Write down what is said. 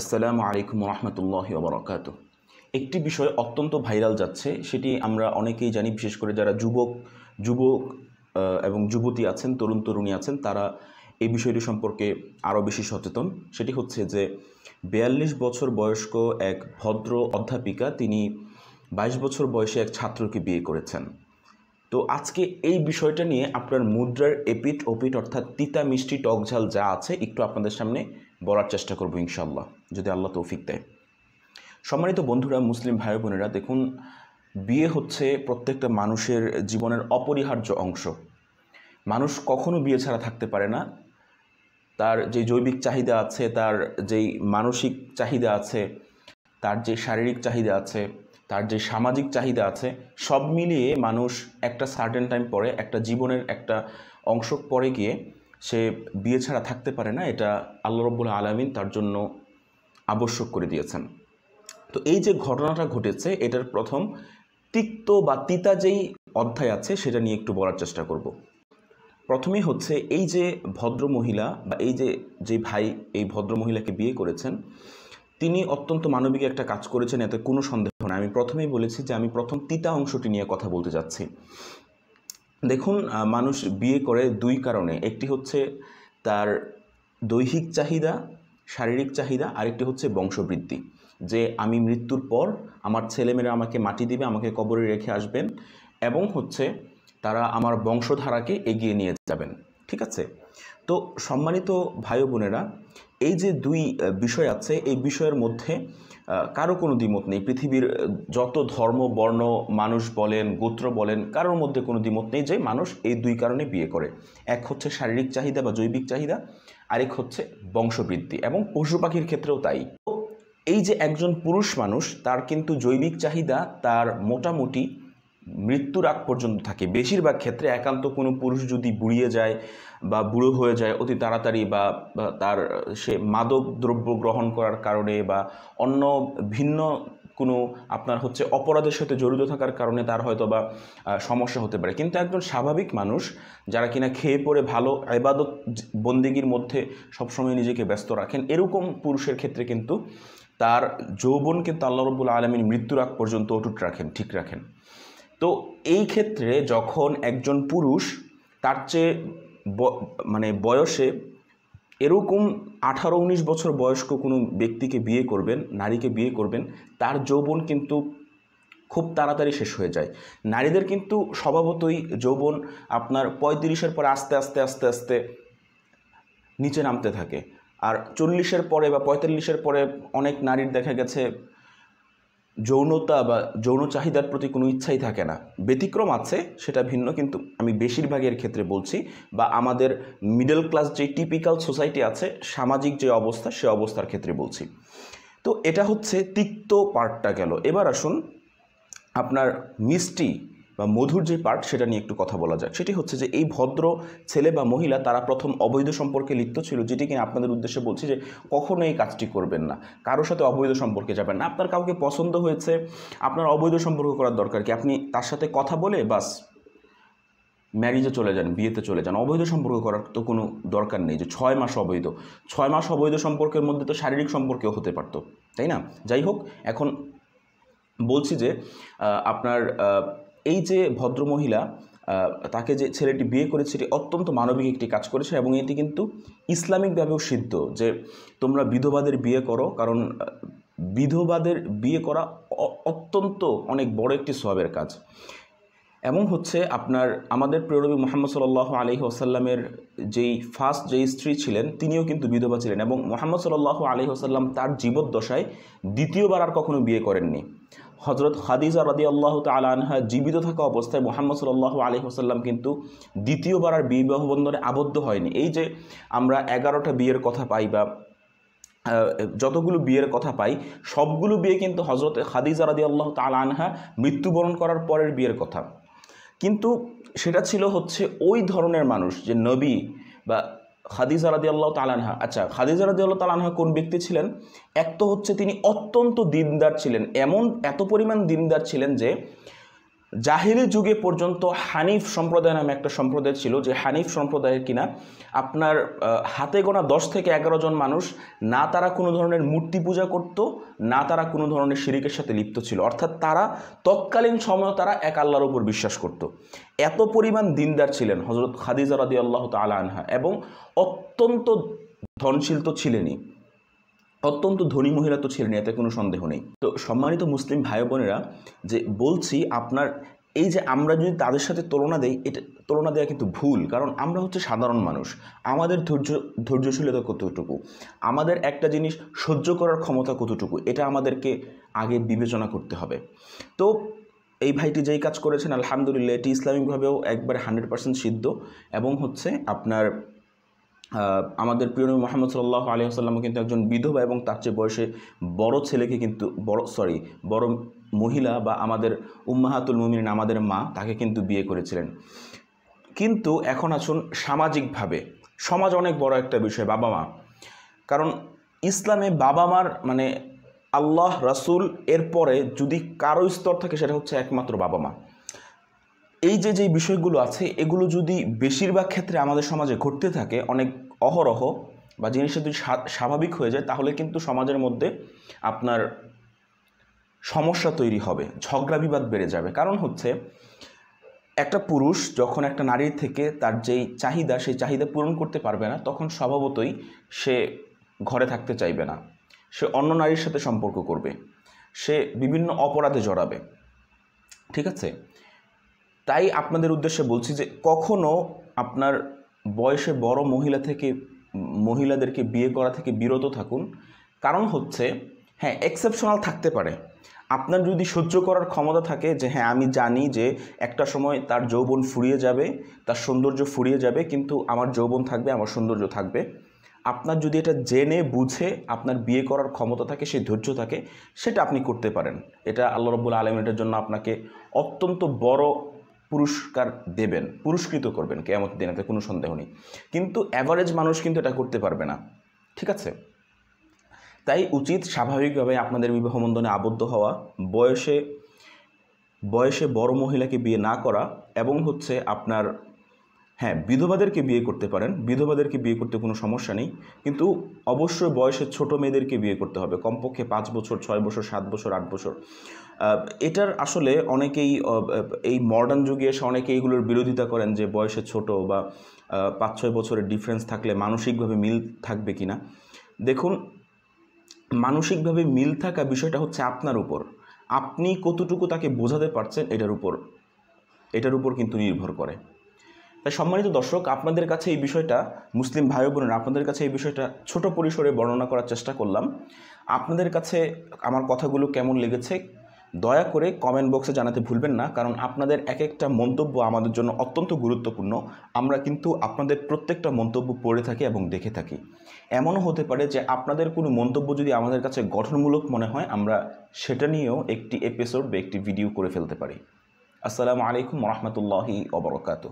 আসসালামু আলাইকুম রহমতুল্লাহ ওবরাকাত একটি বিষয় অত্যন্ত ভাইরাল যাচ্ছে সেটি আমরা অনেকেই জানি বিশেষ করে যারা যুবক যুবক এবং যুবতী আছেন তরুণ তরুণী আছেন তারা এই বিষয়টি সম্পর্কে আরও বেশি সচেতন সেটি হচ্ছে যে বিয়াল্লিশ বছর বয়স্ক এক ভদ্র অধ্যাপিকা তিনি বাইশ বছর বয়সে এক ছাত্রকে বিয়ে করেছেন তো আজকে এই বিষয়টা নিয়ে আপনার মুদ্রার এপিট ওপিট অর্থাৎ তিতা মিষ্টি টকঝাল যা আছে একটু আপনাদের সামনে বলার চেষ্টা করব ইনশাল্লাহ যদি আল্লাহ তৌফিক দেয় সম্মানিত বন্ধুরা মুসলিম ভাই বোনেরা দেখুন বিয়ে হচ্ছে প্রত্যেকটা মানুষের জীবনের অপরিহার্য অংশ মানুষ কখনো বিয়ে ছাড়া থাকতে পারে না তার যে জৈবিক চাহিদা আছে তার যেই মানসিক চাহিদা আছে তার যে শারীরিক চাহিদা আছে তার যে সামাজিক চাহিদা আছে সব মিলিয়ে মানুষ একটা সার্টেন টাইম পরে একটা জীবনের একটা অংশ পরে গিয়ে সে বিয়ে ছাড়া থাকতে পারে না এটা আল্লাহ রব্বুল আলমিন তার জন্য আবশ্যক করে দিয়েছেন তো এই যে ঘটনাটা ঘটেছে এটার প্রথম তিক্ত বা তিতা যেই অধ্যায় আছে সেটা নিয়ে একটু বলার চেষ্টা করব প্রথমে হচ্ছে এই যে ভদ্র মহিলা বা এই যে যে ভাই এই ভদ্র মহিলাকে বিয়ে করেছেন তিনি অত্যন্ত মানবিক একটা কাজ করেছেন এতে কোনো সন্দেহ নয় আমি প্রথমেই বলেছি যে আমি প্রথম তিতা অংশটি নিয়ে কথা বলতে যাচ্ছি দেখুন মানুষ বিয়ে করে দুই কারণে একটি হচ্ছে তার দৈহিক চাহিদা শারীরিক চাহিদা আরেকটি হচ্ছে বংশবৃদ্ধি যে আমি মৃত্যুর পর আমার ছেলেমেয়েরা আমাকে মাটি দিবে আমাকে কবরে রেখে আসবেন এবং হচ্ছে তারা আমার বংশধারাকে এগিয়ে নিয়ে যাবেন ঠিক আছে তো সম্মানিত ভাই বোনেরা এই যে দুই বিষয় আছে এই বিষয়ের মধ্যে কারো কোনো দ্বিমত নেই পৃথিবীর যত ধর্ম বর্ণ মানুষ বলেন গোত্র বলেন কারোর মধ্যে কোনো দ্বিমত নেই যে মানুষ এই দুই কারণে বিয়ে করে এক হচ্ছে শারীরিক চাহিদা বা জৈবিক চাহিদা আরেক হচ্ছে বংশবৃদ্ধি এবং পশু পাখির ক্ষেত্রেও তাই এই যে একজন পুরুষ মানুষ তার কিন্তু জৈবিক চাহিদা তার মোটামুটি মৃত্যুর আগ পর্যন্ত থাকে বেশিরভাগ ক্ষেত্রে একান্ত কোনো পুরুষ যদি বুড়িয়ে যায় বা বুড়ো হয়ে যায় অতি তাড়াতাড়ি বা তার সে মাদক দ্রব্য গ্রহণ করার কারণে বা অন্য ভিন্ন কোনো আপনার হচ্ছে অপরাধের সাথে জড়িত থাকার কারণে তার হয়তো বা সমস্যা হতে পারে কিন্তু একজন স্বাভাবিক মানুষ যারা কিনা খেয়ে পড়ে ভালো আবাদত বন্দিগির মধ্যে সবসময় নিজেকে ব্যস্ত রাখেন এরকম পুরুষের ক্ষেত্রে কিন্তু তার যৌবন কিন্তু আল্লাহ রব্বুল আলমীর মৃত্যুর আগ পর্যন্ত অটুট রাখেন ঠিক রাখেন তো এই ক্ষেত্রে যখন একজন পুরুষ তার চেয়ে মানে বয়সে এরকম আঠারো উনিশ বছর বয়স্ক কোনো ব্যক্তিকে বিয়ে করবেন নারীকে বিয়ে করবেন তার যৌবন কিন্তু খুব তাড়াতাড়ি শেষ হয়ে যায় নারীদের কিন্তু স্বভাবতই যৌবন আপনার পঁয়ত্রিশের পর আস্তে আস্তে আস্তে আস্তে নিচে নামতে থাকে আর চল্লিশের পরে বা পঁয়তাল্লিশের পরে অনেক নারীর দেখা গেছে যৌনতা বা যৌন চাহিদার প্রতি কোনো ইচ্ছাই থাকে না ব্যতিক্রম আছে সেটা ভিন্ন কিন্তু আমি বেশিরভাগের ক্ষেত্রে বলছি বা আমাদের মিডল ক্লাস যে টিপিক্যাল সোসাইটি আছে সামাজিক যে অবস্থা সে অবস্থার ক্ষেত্রে বলছি তো এটা হচ্ছে তিক্ত পার্টটা গেল এবার আসুন আপনার মিষ্টি বা মধুর যে পার্ট সেটা নিয়ে একটু কথা বলা যাক সেটি হচ্ছে যে এই ভদ্র ছেলে বা মহিলা তারা প্রথম অবৈধ সম্পর্কে লিপ্ত ছিল যেটি কিনা আপনাদের উদ্দেশ্যে বলছি যে কখনো এই কাজটি করবেন না কারোর সাথে অবৈধ সম্পর্কে যাবেন না আপনার কাউকে পছন্দ হয়েছে আপনার অবৈধ সম্পর্ক করার দরকার কি আপনি তার সাথে কথা বলে বাস ম্যারিজে চলে যান বিয়েতে চলে যান অবৈধ সম্পর্ক করার তো কোনো দরকার নেই যে ছয় মাস অবৈধ ছয় মাস অবৈধ সম্পর্কের মধ্যে তো শারীরিক সম্পর্কেও হতে পারতো তাই না যাই হোক এখন বলছি যে আপনার এই যে ভদ্রমহিলা তাকে যে ছেলেটি বিয়ে করেছে এটি অত্যন্ত মানবিক একটি কাজ করেছে এবং এটি কিন্তু ইসলামিকভাবেও সিদ্ধ যে তোমরা বিধবাদের বিয়ে করো কারণ বিধবাদের বিয়ে করা অত্যন্ত অনেক বড় একটি সবের কাজ এমন হচ্ছে আপনার আমাদের প্রেরবী মোহাম্মদ সাল আলি আসাল্লামের যেই ফার্স্ট যেই স্ত্রী ছিলেন তিনিও কিন্তু বিধবা ছিলেন এবং মোহাম্মদ সাল্লাহ আলি আসাল্লাম তার জীবদ্দশায় দ্বিতীয়বার আর কখনো বিয়ে করেননি হজরত হাদিজা রাদি আল্লাহ তালহা জীবিত থাকা অবস্থায় মোহাম্মদ সাল্লাহ আলহিহাসাল্লাম কিন্তু দ্বিতীয়বার আর বিবাহ বন্ধনে আবদ্ধ হয়নি এই যে আমরা এগারোটা বিয়ের কথা পাই বা যতগুলো বিয়ের কথা পাই সবগুলো বিয়ে কিন্তু হজরত হাদিজা রাদি আল্লাহ তালহা মৃত্যুবরণ করার পরের বিয়ের কথা কিন্তু সেটা ছিল হচ্ছে ওই ধরনের মানুষ যে নবী বা খাদিজা রাদি আল্লাহ তালানহা আচ্ছা খাদিজা রাদি আল্লাহ তালানহা কোন ব্যক্তি ছিলেন এক তো হচ্ছে তিনি অত্যন্ত দিনদার ছিলেন এমন এত পরিমাণ দিনদার ছিলেন যে জাহিলি যুগে পর্যন্ত হানিফ সম্প্রদায় নামে একটা সম্প্রদায় ছিল যে হানিফ সম্প্রদায়ের কিনা আপনার হাতে গোনা দশ থেকে এগারো জন মানুষ না তারা কোনো ধরনের মূর্তি পূজা করত না তারা কোনো ধরনের শিরিকের সাথে লিপ্ত ছিল অর্থাৎ তারা তৎকালীন সময় তারা এক আল্লাহর উপর বিশ্বাস করত। এত পরিমাণ দিনদার ছিলেন হজরত খাদিজা রাদি আল্লাহ তালা আনহা এবং অত্যন্ত ধনশীল তো ছিলেনই অত্যন্ত ধনী মহিলা তো ছিলেন এতে কোনো সন্দেহ নেই তো সম্মানিত মুসলিম ভাই বোনেরা যে বলছি আপনার এই যে আমরা যদি তাদের সাথে তুলনা দেই এটা তুলনা দেওয়া কিন্তু ভুল কারণ আমরা হচ্ছে সাধারণ মানুষ আমাদের ধৈর্য ধৈর্যশীলতা কতটুকু আমাদের একটা জিনিস সহ্য করার ক্ষমতা কতটুকু এটা আমাদেরকে আগে বিবেচনা করতে হবে তো এই ভাইটি যেই কাজ করেছেন আলহামদুলিল্লাহ এটি ইসলামিকভাবেও একবার হান্ড্রেড পার্সেন্ট সিদ্ধ এবং হচ্ছে আপনার আমাদের প্রিয় নবী মোহাম্মদ সাল্লাহ আলী আসাল্লাম কিন্তু একজন বিধবা এবং তার চেয়ে বয়সে বড় ছেলেকে কিন্তু বড় সরি বড় মহিলা বা আমাদের উম্মাহাতুল মুমিন আমাদের মা তাকে কিন্তু বিয়ে করেছিলেন কিন্তু এখন আসুন সামাজিকভাবে সমাজ অনেক বড় একটা বিষয় বাবা মা কারণ ইসলামে বাবা মার মানে আল্লাহ রাসুল এরপরে যদি কারো স্তর থাকে সেটা হচ্ছে একমাত্র বাবা মা এই যে যে বিষয়গুলো আছে এগুলো যদি বেশিরভাগ ক্ষেত্রে আমাদের সমাজে ঘটতে থাকে অনেক অহরহ বা জিনিসটা যদি স্বাভাবিক হয়ে যায় তাহলে কিন্তু সমাজের মধ্যে আপনার সমস্যা তৈরি হবে ঝগড়া বিবাদ বেড়ে যাবে কারণ হচ্ছে একটা পুরুষ যখন একটা নারীর থেকে তার যেই চাহিদা সেই চাহিদা পূরণ করতে পারবে না তখন স্বভাবতই সে ঘরে থাকতে চাইবে না সে অন্য নারীর সাথে সম্পর্ক করবে সে বিভিন্ন অপরাধে জড়াবে ঠিক আছে তাই আপনাদের উদ্দেশ্যে বলছি যে কখনো আপনার বয়সে বড় মহিলা থেকে মহিলাদেরকে বিয়ে করা থেকে বিরত থাকুন কারণ হচ্ছে হ্যাঁ এক্সেপশনাল থাকতে পারে আপনার যদি সহ্য করার ক্ষমতা থাকে যে হ্যাঁ আমি জানি যে একটা সময় তার যৌবন ফুরিয়ে যাবে তার সৌন্দর্য ফুরিয়ে যাবে কিন্তু আমার যৌবন থাকবে আমার সৌন্দর্য থাকবে আপনার যদি এটা জেনে বুঝে আপনার বিয়ে করার ক্ষমতা থাকে সেই ধৈর্য থাকে সেটা আপনি করতে পারেন এটা আল্লাহ রব্বুল আলমিনের জন্য আপনাকে অত্যন্ত বড় পুরস্কার দেবেন পুরস্কৃত করবেন কেমন এতে কোনো সন্দেহ নেই কিন্তু অ্যাভারেজ মানুষ কিন্তু এটা করতে পারবে না ঠিক আছে তাই উচিত স্বাভাবিকভাবে আপনাদের বন্ধনে আবদ্ধ হওয়া বয়সে বয়সে বড় মহিলাকে বিয়ে না করা এবং হচ্ছে আপনার হ্যাঁ বিধবাদেরকে বিয়ে করতে পারেন বিধবাদেরকে বিয়ে করতে কোনো সমস্যা নেই কিন্তু অবশ্যই বয়সের ছোট মেয়েদেরকে বিয়ে করতে হবে কমপক্ষে পাঁচ বছর ছয় বছর সাত বছর আট বছর এটার আসলে অনেকেই এই মডার্ন যুগে এসে অনেকে এইগুলোর বিরোধিতা করেন যে বয়সে ছোট বা পাঁচ ছয় বছরের ডিফারেন্স থাকলে মানসিকভাবে মিল থাকবে কি না দেখুন মানসিকভাবে মিল থাকা বিষয়টা হচ্ছে আপনার উপর আপনি কতটুকু তাকে বোঝাতে পারছেন এটার উপর এটার উপর কিন্তু নির্ভর করে তাই সম্মানিত দর্শক আপনাদের কাছে এই বিষয়টা মুসলিম ভাই বোনেরা আপনাদের কাছে এই বিষয়টা ছোট পরিসরে বর্ণনা করার চেষ্টা করলাম আপনাদের কাছে আমার কথাগুলো কেমন লেগেছে দয়া করে কমেন্ট বক্সে জানাতে ভুলবেন না কারণ আপনাদের এক একটা মন্তব্য আমাদের জন্য অত্যন্ত গুরুত্বপূর্ণ আমরা কিন্তু আপনাদের প্রত্যেকটা মন্তব্য পড়ে থাকি এবং দেখে থাকি এমনও হতে পারে যে আপনাদের কোনো মন্তব্য যদি আমাদের কাছে গঠনমূলক মনে হয় আমরা সেটা নিয়েও একটি এপিসোড বা একটি ভিডিও করে ফেলতে পারি আসসালামু আলাইকুম রহমতুল্লাহি অবরকাত